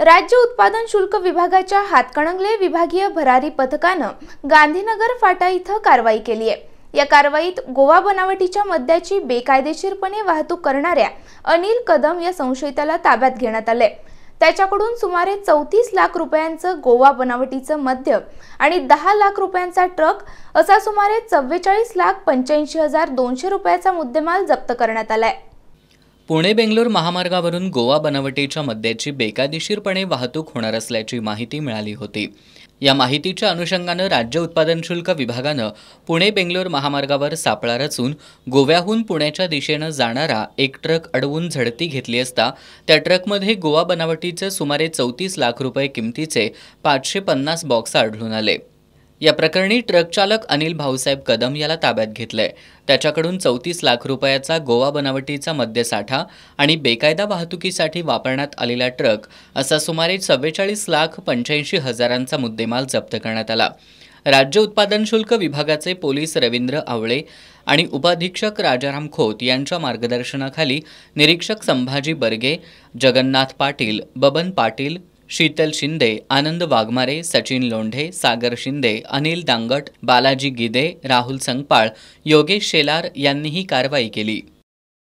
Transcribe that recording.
राज्य उत्पादन शुल्क विभागाच्या हातकणंगले विभागीय भरारी पथकानं गांधीनगर फाटा इथं कारवाई केली आहे या कारवाईत गोवा बनावटीच्या मद्याची बेकायदेशीरपणे वाहतूक करणाऱ्या अनिल कदम या संशयिताला ताब्यात घेण्यात आलंय त्याच्याकडून सुमारे चौतीस लाख रुपयांचं गोवा बनावटीचं मद्य आणि दहा लाख रुपयांचा ट्रक असा सुमारे चव्वेचाळीस लाख पंच्याऐंशी हजार दोनशे रुपयाचा मुद्देमाल जप्त करण्यात आलाय पुणे बेंगलोर महामार्गावरून गोवा बनावटीच्या मद्याची बेकायदेशीरपणे वाहतूक होणार असल्याची माहिती मिळाली होती या माहितीच्या अनुषंगानं राज्य उत्पादन शुल्क विभागानं पुणे बेंगलोर महामार्गावर सापळा रचून गोव्याहून पुण्याच्या दिशेनं जाणारा एक ट्रक अडवून झडती घेतली असता त्या ट्रकमध्ये गोवा बनावटीचे सुमारे चौतीस लाख रुपये किमतीचे पाचशे पन्नास बॉक्स आढळून आले या प्रकरणी ट्रक चालक अनिल भाऊसाहेब कदम याला ताब्यात घेतलंय त्याच्याकडून चौतीस लाख रुपयाचा गोवा बनावटीचा मद्यसाठा आणि बेकायदा वाहतुकीसाठी वापरण्यात आलेला ट्रक असा सुमारे चव्वेचाळीस लाख पंच्याऐंशी हजारांचा मुद्देमाल जप्त करण्यात आला राज्य उत्पादन शुल्क विभागाचे पोलीस रवींद्र आवळे आणि उपाधीक्षक राजाराम खोत यांच्या मार्गदर्शनाखाली निरीक्षक संभाजी बर्गे जगन्नाथ पाटील बबन पाटील शीतल शिंदे आनंद वाघमारे सचिन लोंढे सागर शिंदे अनिल दांगट बालाजी गिदे राहुल संगपाळ योगेश शेलार ही कारवाई केली